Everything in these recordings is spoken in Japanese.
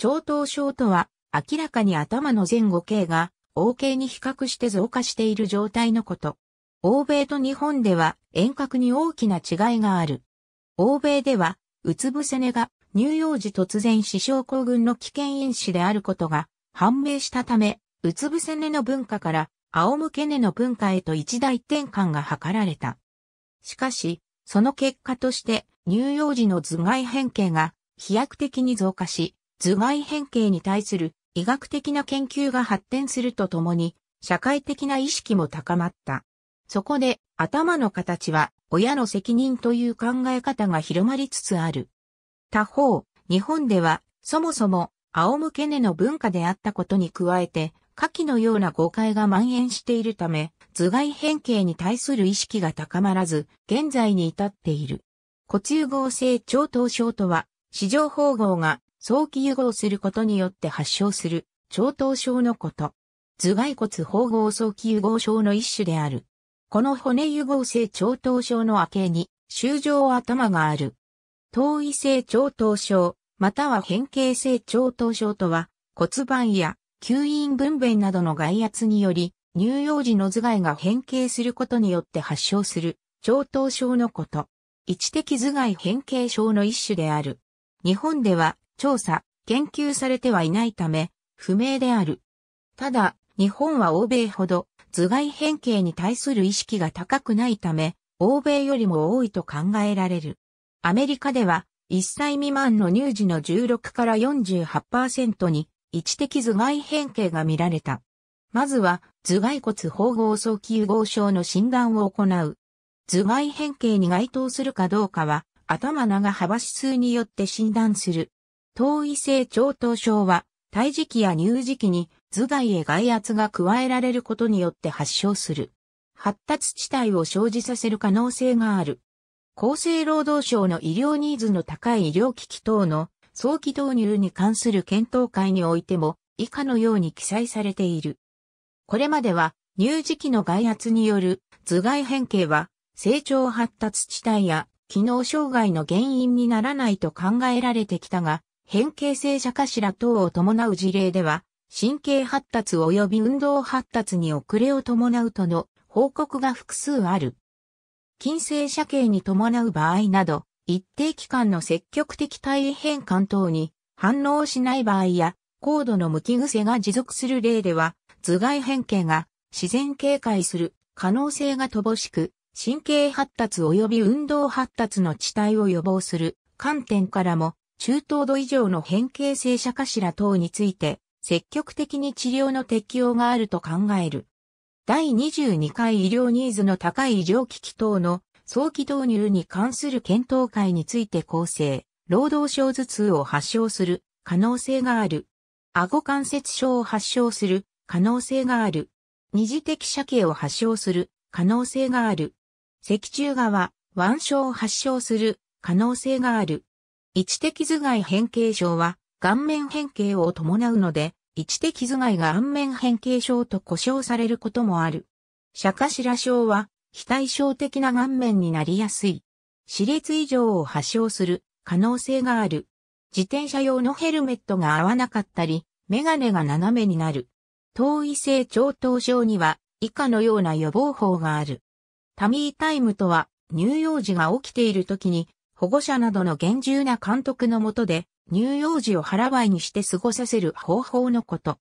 超頭症とは、明らかに頭の前後径が、O k に比較して増加している状態のこと。欧米と日本では遠隔に大きな違いがある。欧米では、うつ伏せ寝が乳幼児突然死傷後群の危険因子であることが判明したため、うつ伏せ寝の文化から仰向け寝の文化へと一大転換が図られた。しかし、その結果として乳幼児の頭蓋変形が飛躍的に増加し、頭蓋変形に対する医学的な研究が発展するとともに、社会的な意識も高まった。そこで、頭の形は親の責任という考え方が広まりつつある。他方、日本では、そもそも、仰向け根の文化であったことに加えて、下記のような誤解が蔓延しているため、頭蓋変形に対する意識が高まらず、現在に至っている。骨融合性超頭症とは、市場方合が早期融合することによって発症する、腸頭症のこと。頭蓋骨包合早期融合症の一種である。この骨融合性腸頭症の明けに、周状頭がある。頭位性腸頭症、または変形性腸頭症とは、骨盤や吸引分娩などの外圧により、乳幼児の頭蓋が変形することによって発症する、腸頭症のこと。一的頭蓋変形症の一種である。日本では、調査、研究されてはいないため、不明である。ただ、日本は欧米ほど頭蓋変形に対する意識が高くないため、欧米よりも多いと考えられる。アメリカでは、1歳未満の乳児の16から48%に、位置的頭蓋変形が見られた。まずは、頭蓋骨包合早期合症の診断を行う。頭蓋変形に該当するかどうかは、頭長幅指数によって診断する。遠位性腸頭症は、胎児期や乳児期に頭蓋へ外圧が加えられることによって発症する。発達地帯を生じさせる可能性がある。厚生労働省の医療ニーズの高い医療機器等の早期導入に関する検討会においても以下のように記載されている。これまでは乳児期の外圧による頭蓋変形は成長発達地帯や機能障害の原因にならないと考えられてきたが、変形性社化しら等を伴う事例では、神経発達及び運動発達に遅れを伴うとの報告が複数ある。近性社形に伴う場合など、一定期間の積極的体位変換等に反応しない場合や、高度の向き癖が持続する例では、頭蓋変形が自然警戒する可能性が乏しく、神経発達及び運動発達の遅滞を予防する観点からも中等度以上の変形性社頭等について、積極的に治療の適用があると考える。第22回医療ニーズの高い医療機器等の早期導入に関する検討会について構成、労働症頭痛を発症する可能性がある。顎関節症を発症する可能性がある。二次的射形を発症する可能性がある。脊柱側、腕症を発症する可能性がある。位置的頭蓋変形症は、顔面変形を伴うので、位置的頭蓋が顔面変形症と呼称されることもある。シャカシラ症は、非対称的な顔面になりやすい。歯列異常を発症する可能性がある。自転車用のヘルメットが合わなかったり、メガネが斜めになる。遠位性腸頭症には以下のような予防法がある。タミータイムとは、乳幼児が起きている時に保護者などの厳重な監督のもとで、乳幼児を腹ばいにして過ごさせる方法のこと。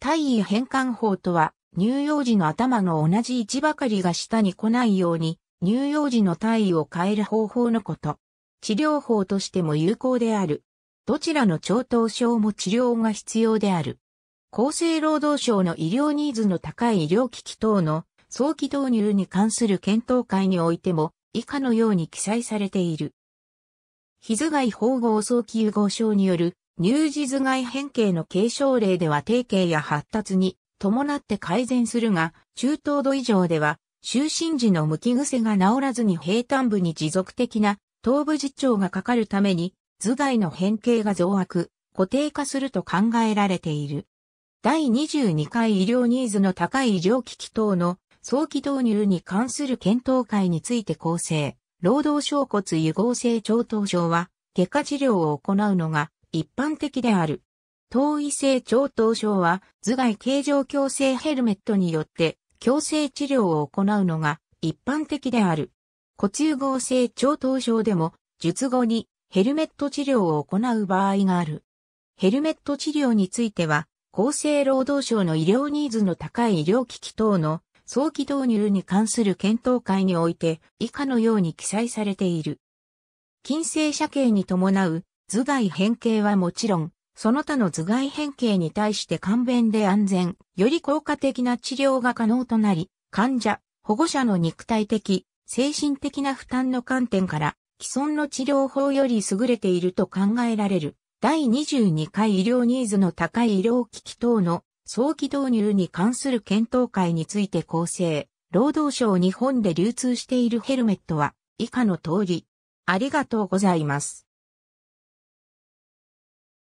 体位変換法とは、乳幼児の頭の同じ位置ばかりが下に来ないように、乳幼児の体位を変える方法のこと。治療法としても有効である。どちらの超等症も治療が必要である。厚生労働省の医療ニーズの高い医療機器等の早期導入に関する検討会においても以下のように記載されている。ヒズガイ縫合早期融合症による乳児頭蓋変形の軽症例では定型や発達に伴って改善するが、中等度以上では、就寝時の向き癖が治らずに平坦部に持続的な頭部実長がかかるために、頭蓋の変形が増悪、固定化すると考えられている。第22回医療ニーズの高い医療機器等の早期導入に関する検討会について構成。労働小骨融合性腸頭症は、外科治療を行うのが一般的である。遠位性腸頭症は、頭蓋形状矯正ヘルメットによって、矯正治療を行うのが一般的である。骨融合性腸頭症でも、術後にヘルメット治療を行う場合がある。ヘルメット治療については、厚生労働省の医療ニーズの高い医療機器等の早期導入に関する検討会において以下のように記載されている。近世社形に伴う頭蓋変形はもちろん、その他の頭蓋変形に対して簡便で安全、より効果的な治療が可能となり、患者、保護者の肉体的、精神的な負担の観点から、既存の治療法より優れていると考えられる。第22回医療ニーズの高い医療機器等の早期導入に関する検討会について構成、労働省日本で流通しているヘルメットは以下の通り。ありがとうございます。